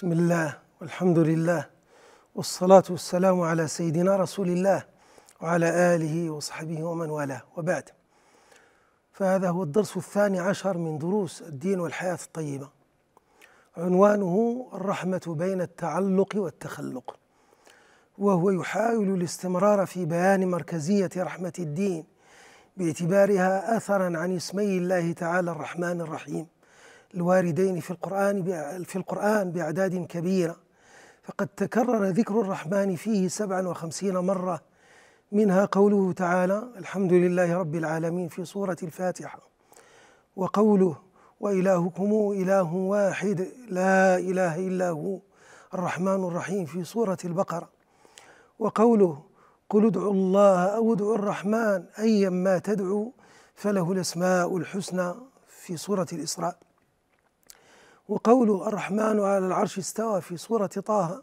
بسم الله والحمد لله والصلاة والسلام على سيدنا رسول الله وعلى آله وصحبه ومن والاه وبعد فهذا هو الدرس الثاني عشر من دروس الدين والحياة الطيبة عنوانه الرحمة بين التعلق والتخلق وهو يحاول الاستمرار في بيان مركزية رحمة الدين باعتبارها أثرا عن اسمي الله تعالى الرحمن الرحيم الواردين في القرآن في القرآن بأعداد كبيرة فقد تكرر ذكر الرحمن فيه سبعا وخمسين مرة منها قوله تعالى الحمد لله رب العالمين في سورة الفاتحة وقوله وإلهكم إله واحد لا إله إلا هو الرحمن الرحيم في سورة البقرة وقوله قل ادعوا الله أو ادعوا الرحمن أيا ما تدعو فله الأسماء الحسنى في سورة الإسراء وقوله الرحمن على العرش استوى في سورة طه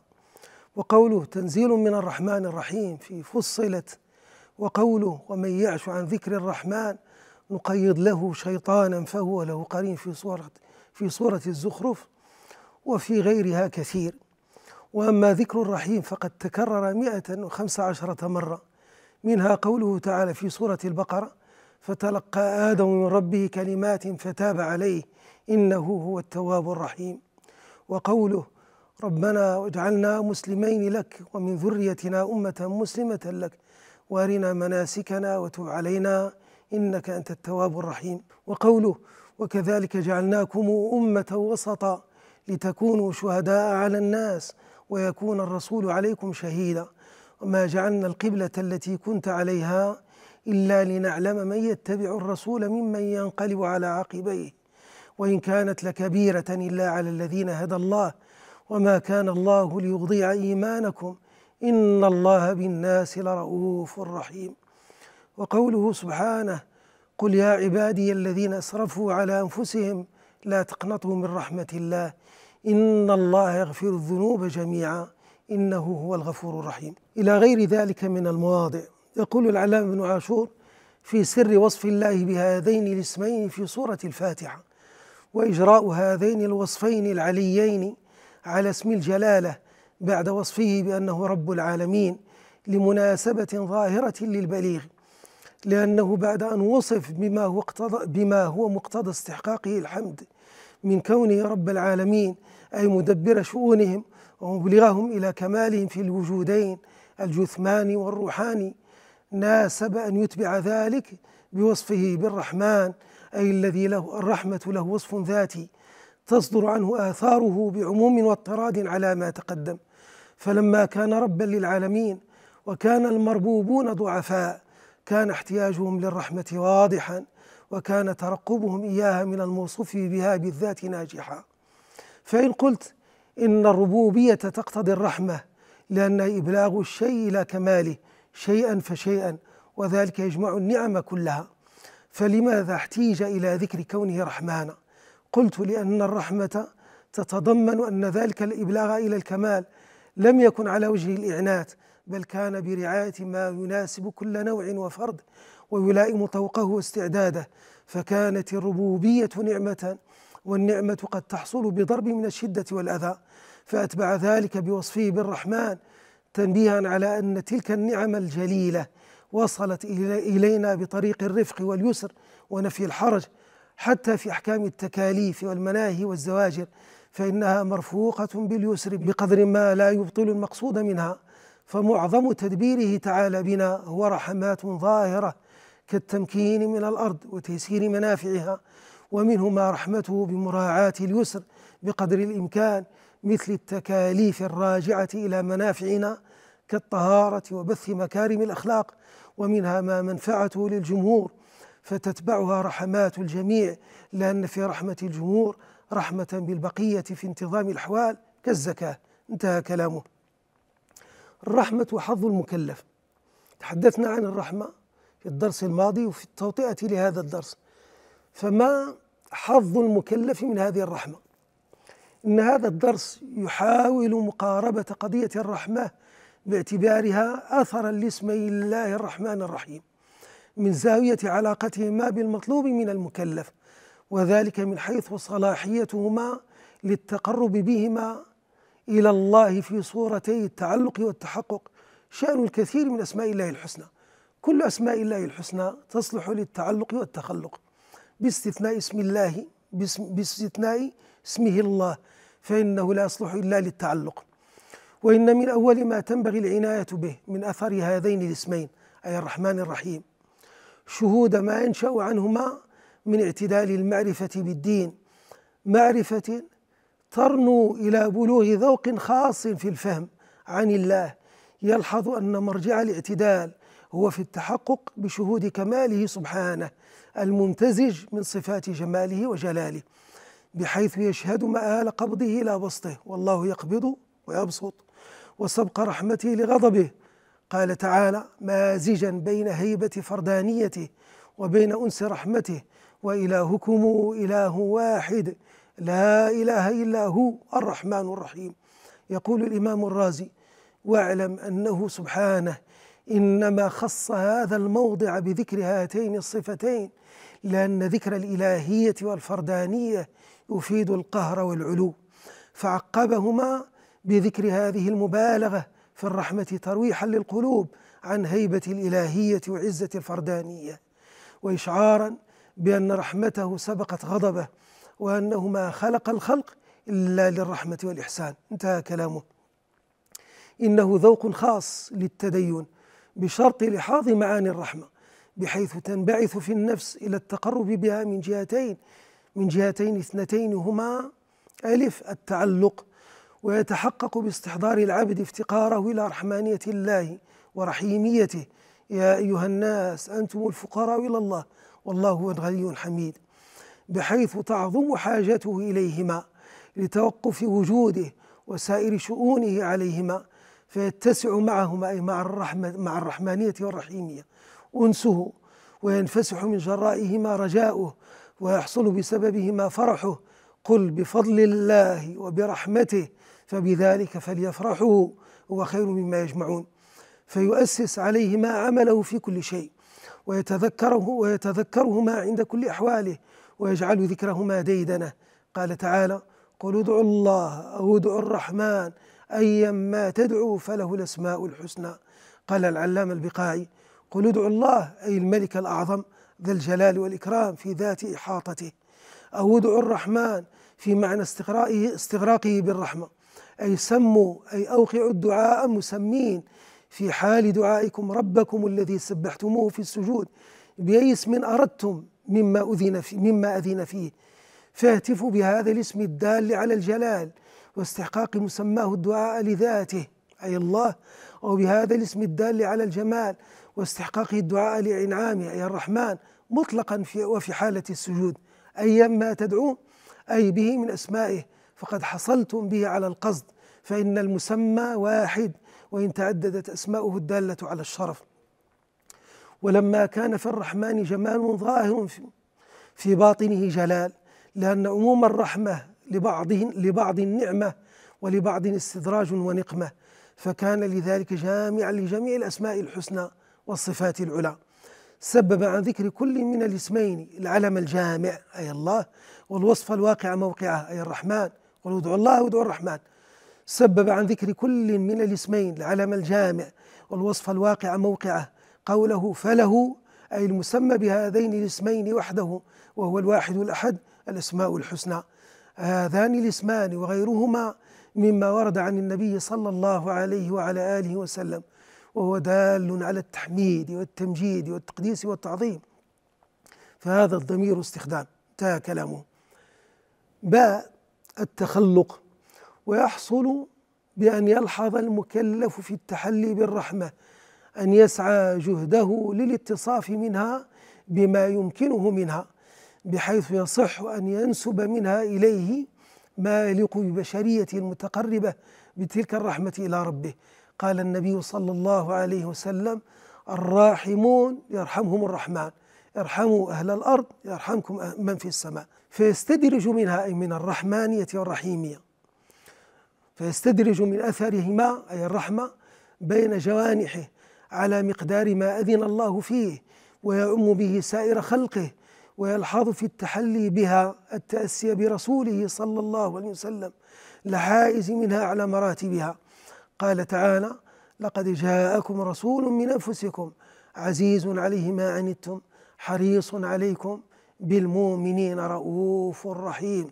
وقوله تنزيل من الرحمن الرحيم في فصلت وقوله ومن يعش عن ذكر الرحمن نقيض له شيطانا فهو له قرين في سورة في سورة الزخرف وفي غيرها كثير وأما ذكر الرحيم فقد تكرر مئة وخمس عشرة مرة منها قوله تعالى في سورة البقرة فتلقى آدم من ربه كلمات فتاب عليه إنه هو التواب الرحيم وقوله ربنا واجعلنا مسلمين لك ومن ذريتنا أمة مسلمة لك وارنا مناسكنا وتب علينا إنك أنت التواب الرحيم وقوله وكذلك جعلناكم أمة وسطا لتكونوا شهداء على الناس ويكون الرسول عليكم شهيدا وما جعلنا القبلة التي كنت عليها إلا لنعلم من يتبع الرسول ممن ينقلب على عقبيه وإن كانت لكبيرة إلا على الذين هدى الله وما كان الله ليضيع إيمانكم إن الله بالناس لرؤوف رحيم وقوله سبحانه قل يا عبادي الذين أسرفوا على أنفسهم لا تقنطوا من رحمة الله إن الله يغفر الذنوب جميعا إنه هو الغفور الرحيم إلى غير ذلك من المواضع يقول العلامة بن عاشور في سر وصف الله بهذين الاسمين في سورة الفاتحة وإجراء هذين الوصفين العليين على اسم الجلالة بعد وصفه بأنه رب العالمين لمناسبة ظاهرة للبليغ لأنه بعد أن وصف بما هو, اقتضى بما هو مقتضى استحقاقه الحمد من كونه رب العالمين أي مدبر شؤونهم ومبلغهم إلى كمالهم في الوجودين الجثماني والروحاني ناسب أن يتبع ذلك بوصفه بالرحمن أي الذي له الرحمة له وصف ذاتي تصدر عنه آثاره بعموم واضطراد على ما تقدم فلما كان ربا للعالمين وكان المربوبون ضعفاء كان احتياجهم للرحمة واضحا وكان ترقبهم إياها من الموصوف بها بالذات ناجحا فإن قلت إن الربوبية تقتضي الرحمة لأن إبلاغ الشيء إلى كماله شيئا فشيئا وذلك يجمع النعم كلها فلماذا احتيج إلى ذكر كونه رحمانا قلت لأن الرحمة تتضمن أن ذلك الإبلاغ إلى الكمال لم يكن على وجه الإعنات بل كان برعاية ما يناسب كل نوع وفرد ويلائم طوقه واستعداده فكانت الربوبية نعمة والنعمة قد تحصل بضرب من الشدة والأذى فأتبع ذلك بوصفه بالرحمن تنبيها على أن تلك النعم الجليلة وصلت إلينا بطريق الرفق واليسر ونفي الحرج حتى في أحكام التكاليف والمناهي والزواجر فإنها مرفوقة باليسر بقدر ما لا يبطل المقصود منها فمعظم تدبيره تعالى بنا هو رحمات ظاهرة كالتمكين من الأرض وتيسير منافعها ومنهما رحمته بمراعاة اليسر بقدر الإمكان مثل التكاليف الراجعة إلى منافعنا كالطهارة وبث مكارم الأخلاق ومنها ما منفعته للجمهور فتتبعها رحمات الجميع لأن في رحمة الجمهور رحمة بالبقية في انتظام الأحوال كالزكاة انتهى كلامه الرحمة حظ المكلف تحدثنا عن الرحمة في الدرس الماضي وفي التوطئة لهذا الدرس فما حظ المكلف من هذه الرحمة إن هذا الدرس يحاول مقاربة قضية الرحمة باعتبارها أثرا لاسمي الله الرحمن الرحيم من زاوية علاقتهما بالمطلوب من المكلف وذلك من حيث صلاحيتهما للتقرب بهما إلى الله في صورتي التعلق والتحقق شأن الكثير من أسماء الله الحسنى كل أسماء الله الحسنى تصلح للتعلق والتخلق باستثناء اسم الله باستثناء اسمه الله فإنه لا يصلح إلا للتعلق وإن من أول ما تنبغي العناية به من أثر هذين الاسمين أي الرحمن الرحيم شهود ما ينشأ عنهما من اعتدال المعرفة بالدين معرفة ترنو إلى بلوغ ذوق خاص في الفهم عن الله يلحظ أن مرجع الاعتدال هو في التحقق بشهود كماله سبحانه الممتزج من صفات جماله وجلاله بحيث يشهد مآل قبضه لا بسطه والله يقبض ويبسط وسبق رحمته لغضبه قال تعالى مازجا بين هيبة فردانيته وبين أنس رحمته وإلهكم إله واحد لا إله إلا هو الرحمن الرحيم يقول الإمام الرازي واعلم أنه سبحانه إنما خص هذا الموضع بذكر هاتين الصفتين لأن ذكر الإلهية والفردانية يفيد القهر والعلو فعقبهما بذكر هذه المبالغه في الرحمه ترويحا للقلوب عن هيبه الالهيه وعزه الفردانيه واشعارا بان رحمته سبقت غضبه وانه ما خلق الخلق الا للرحمه والاحسان انتهى كلامه انه ذوق خاص للتدين بشرط لحاظ معاني الرحمه بحيث تنبعث في النفس الى التقرب بها من جهتين من جهتين اثنتين هما ألف التعلق ويتحقق باستحضار العبد افتقاره إلى رحمانية الله ورحيميته يا أيها الناس أنتم الفقراء إلى الله والله هو الغني الحميد بحيث تعظم حاجته إليهما لتوقف وجوده وسائر شؤونه عليهما فيتسع معهما أي مع الرحمة مع الرحمانية والرحيمية أنسه وينفسح من جرائهما رجاؤه ويحصل بسببهما فرحه قل بفضل الله وبرحمته فبذلك فليفرحوا هو خير مما يجمعون فيؤسس عليه ما عمله في كل شيء ويتذكره ويتذكرهما عند كل أحواله ويجعل ذكرهما ديدنة قال تعالى قل ادعوا الله أو ادعوا الرحمن أيما تدعوا فله الأسماء الحسنى قال العلامة البقاعي قل ادعوا الله أي الملك الأعظم ذا الجلال والإكرام في ذات إحاطته أو ادعوا الرحمن في معنى استغرائه استغراقه بالرحمة أي سموا أي أوقعوا الدعاء مسمين في حال دعائكم ربكم الذي سبحتموه في السجود بأي اسم أردتم مما أذن في مما أذن فيه فاهتفوا بهذا الاسم الدال على الجلال واستحقاق مسماه الدعاء لذاته أي الله أو بهذا الاسم الدال على الجمال واستحقاق الدعاء لإنعامه أي الرحمن مطلقا في وفي حالة السجود أيما تدعوه أي به من أسمائه فقد حصلتم به على القصد فإن المسمى واحد وإن تعددت أسماؤه الدالة على الشرف ولما كان في الرحمن جمال ظاهر في باطنه جلال لأن عموم الرحمة لبعض لبعض النعمة ولبعض استدراج ونقمة فكان لذلك جامعا لجميع الأسماء الحسنى والصفات العلى سبب عن ذكر كل من الاسمين العلم الجامع أي الله والوصف الواقع موقعه أي الرحمن والودع الله ودع الرحمن سبب عن ذكر كل من الاسمين العلم الجامع والوصف الواقع موقعه قوله فله أي المسمى بهذين الاسمين وحده وهو الواحد الأحد الأسماء الحسنى هذان الاسمان وغيرهما مما ورد عن النبي صلى الله عليه وعلى آله وسلم وهو دال على التحميد والتمجيد والتقديس والتعظيم فهذا الضمير استخدام انتهى كلامه باء التخلق ويحصل بأن يلحظ المكلف في التحلي بالرحمة أن يسعى جهده للاتصاف منها بما يمكنه منها بحيث يصح أن ينسب منها إليه ما يليق ببشرية المتقربة بتلك الرحمة إلى ربه قال النبي صلى الله عليه وسلم الراحمون يرحمهم الرحمن ارحموا أهل الأرض يرحمكم من في السماء فيستدرج منها أي من الرحمانية والرحيمية فيستدرج من أثرهما أي الرحمة بين جوانحه على مقدار ما أذن الله فيه ويعم به سائر خلقه ويلحظ في التحلي بها التأسي برسوله صلى الله عليه وسلم لحائز منها على مراتبها قال تعالى لقد جاءكم رسول من أنفسكم عزيز عليه ما عنتم حريص عليكم بالمؤمنين رؤوف رحيم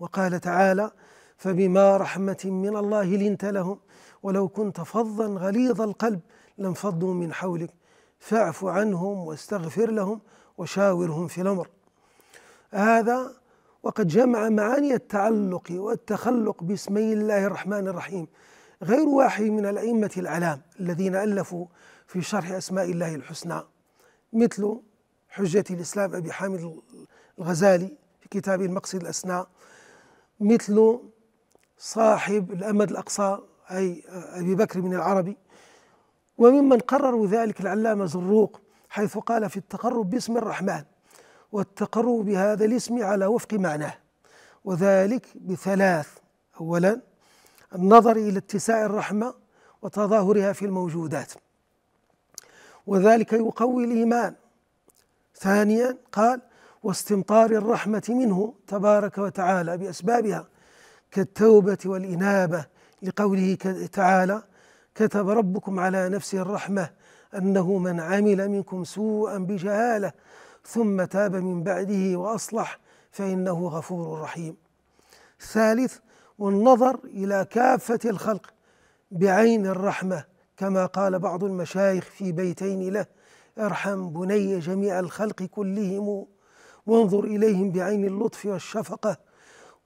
وقال تعالى فبما رحمة من الله لنت لهم ولو كنت فظا غليظ القلب لانفضوا من حولك فاعف عنهم واستغفر لهم وشاورهم في الأمر هذا وقد جمع معاني التعلق والتخلق باسمي الله الرحمن الرحيم غير واحد من الأئمة العلام الذين ألفوا في شرح أسماء الله الحسنى مثل حجة الإسلام أبي حامد الغزالي في كتابه المقصد الأسناء مثل صاحب الأمد الأقصى أي أبي بكر من العربي وممن قرروا ذلك العلامة زروق حيث قال في التقرب باسم الرحمن والتقرب بهذا الاسم على وفق معناه وذلك بثلاث أولا النظر إلى اتساع الرحمة وتظاهرها في الموجودات وذلك يقوي الإيمان ثانيا قال واستمطار الرحمة منه تبارك وتعالى بأسبابها كالتوبة والإنابة لقوله تعالى كتب ربكم على نفسه الرحمة أنه من عمل منكم سوءا بجهالة ثم تاب من بعده وأصلح فإنه غفور رحيم ثالث والنظر إلى كافة الخلق بعين الرحمة كما قال بعض المشايخ في بيتين له ارحم بني جميع الخلق كلهم وانظر إليهم بعين اللطف والشفقة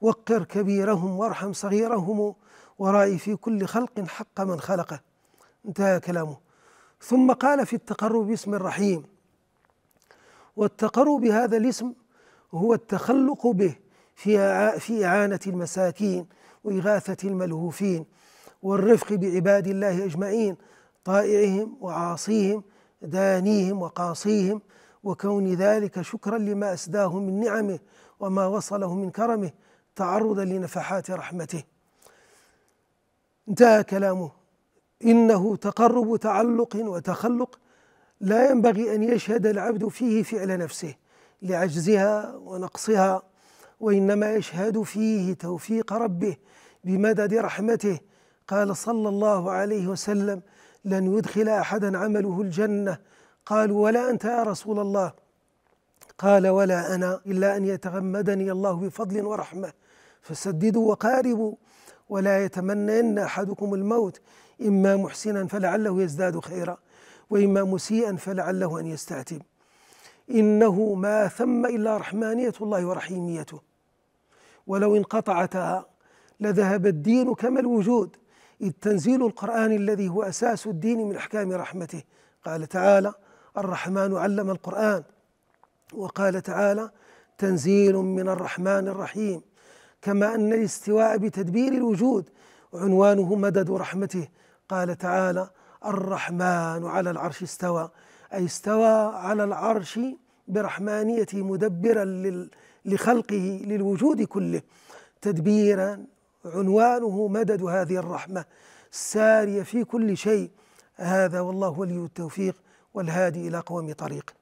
وقر كبيرهم وارحم صغيرهم ورائي في كل خلق حق من خلقه انتهى كلامه ثم قال في التقرب باسم الرحيم والتقرب بهذا الاسم هو التخلق به في في إعانة المساكين وإغاثة الملهوفين والرفق بعباد الله أجمعين طائعهم وعاصيهم دانيهم وقاصيهم وكون ذلك شكرا لما أسداه من نعمه وما وصله من كرمه تعرضا لنفحات رحمته انتهى كلامه انه تقرب تعلق وتخلق لا ينبغي ان يشهد العبد فيه فعل نفسه لعجزها ونقصها وانما يشهد فيه توفيق ربه بمدد رحمته قال صلى الله عليه وسلم لن يدخل احدا عمله الجنه قالوا ولا انت يا رسول الله قال ولا أنا إلا أن يتغمدني الله بفضل ورحمة فسددوا وقاربوا ولا يتمنين أحدكم الموت إما محسنا فلعله يزداد خيرا وإما مسيئا فلعله أن يستعتب إنه ما ثم إلا رحمانية الله ورحيميته ولو انقطعتها لذهب الدين كما الوجود إذ تنزيل القرآن الذي هو أساس الدين من أحكام رحمته قال تعالى الرحمن علم القرآن وقال تعالى تنزيل من الرحمن الرحيم كما ان الاستواء بتدبير الوجود وعنوانه مدد رحمته قال تعالى الرحمن على العرش استوى اي استوى على العرش برحمانيته مدبرا لخلقه للوجود كله تدبيرا عنوانه مدد هذه الرحمه الساريه في كل شيء هذا والله ولي التوفيق والهادي الى قوام طريق